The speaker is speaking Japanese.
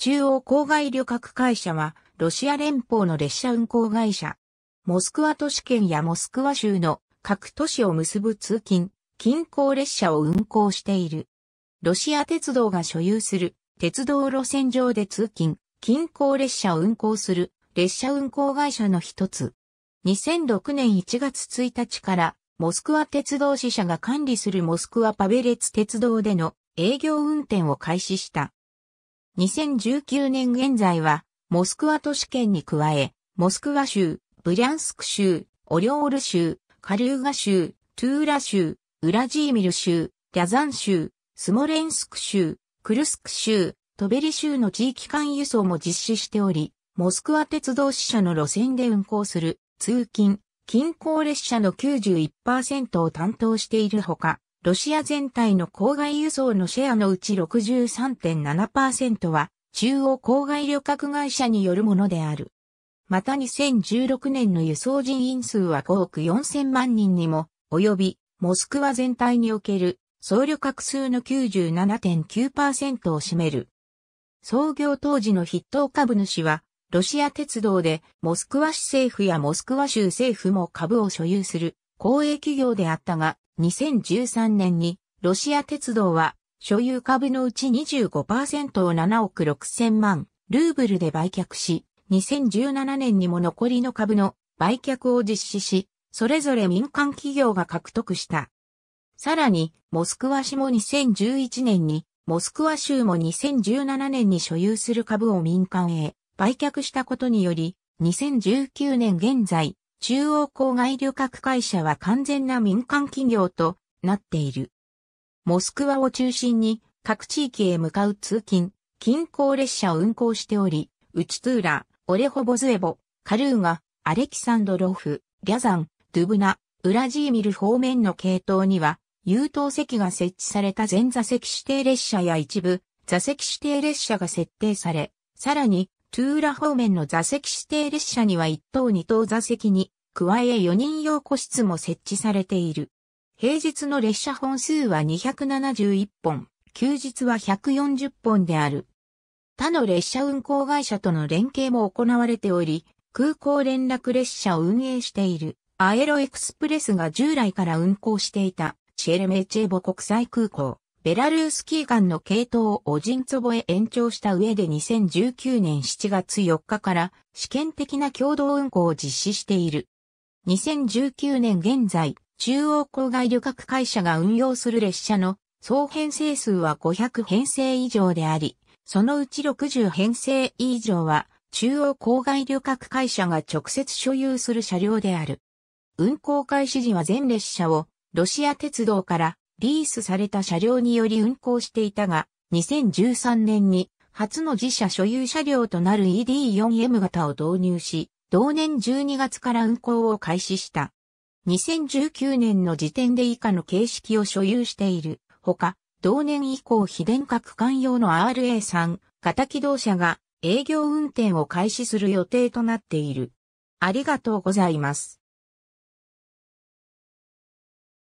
中央郊外旅客会社は、ロシア連邦の列車運行会社。モスクワ都市圏やモスクワ州の各都市を結ぶ通勤、近郊列車を運行している。ロシア鉄道が所有する鉄道路線上で通勤、近郊列車を運行する列車運行会社の一つ。2006年1月1日からモスクワ鉄道支社が管理するモスクワパベレツ鉄道での営業運転を開始した。2019年現在は、モスクワ都市圏に加え、モスクワ州、ブリャンスク州、オリオール州、カリューガ州、トゥーラ州、ウラジーミル州、リャザン州、スモレンスク州、クルスク州、トベリ州の地域間輸送も実施しており、モスクワ鉄道支社の路線で運行する通勤、近郊列車の91%を担当しているほか、ロシア全体の郊外輸送のシェアのうち63.7%は中央郊外旅客会社によるものである。また2016年の輸送人員数は5億4000万人にも及び、モスクワ全体における総旅客数の97.9%を占める。創業当時の筆頭株主は、ロシア鉄道でモスクワ市政府やモスクワ州政府も株を所有する公営企業であったが、2013年にロシア鉄道は所有株のうち25%を7億6千万ルーブルで売却し、2017年にも残りの株の売却を実施し、それぞれ民間企業が獲得した。さらに、モスクワ市も2011年に、モスクワ州も2017年に所有する株を民間へ売却したことにより、2019年現在、中央郊外旅客会社は完全な民間企業となっている。モスクワを中心に各地域へ向かう通勤、近郊列車を運行しており、ウチトゥーラ、オレホボズエボ、カルーガ、アレキサンドロフ、リャザン、ドゥブナ、ウラジーミル方面の系統には、優等席が設置された全座席指定列車や一部、座席指定列車が設定され、さらにトゥーラ方面の座席指定列車には1等2等座席に、加え4人用個室も設置されている。平日の列車本数は271本、休日は140本である。他の列車運行会社との連携も行われており、空港連絡列車を運営しているアエロエクスプレスが従来から運行していたチェルメチェボ国際空港、ベラルースキー間の系統をオジンツボへ延長した上で2019年7月4日から試験的な共同運行を実施している。2019年現在、中央郊外旅客会社が運用する列車の総編成数は500編成以上であり、そのうち60編成以上は中央郊外旅客会社が直接所有する車両である。運行開始時は全列車をロシア鉄道からリースされた車両により運行していたが、2013年に初の自社所有車両となる ED4M 型を導入し、同年12月から運行を開始した。2019年の時点で以下の形式を所有している。ほか、同年以降非電化区間用の RA3 型機動車が営業運転を開始する予定となっている。ありがとうございます。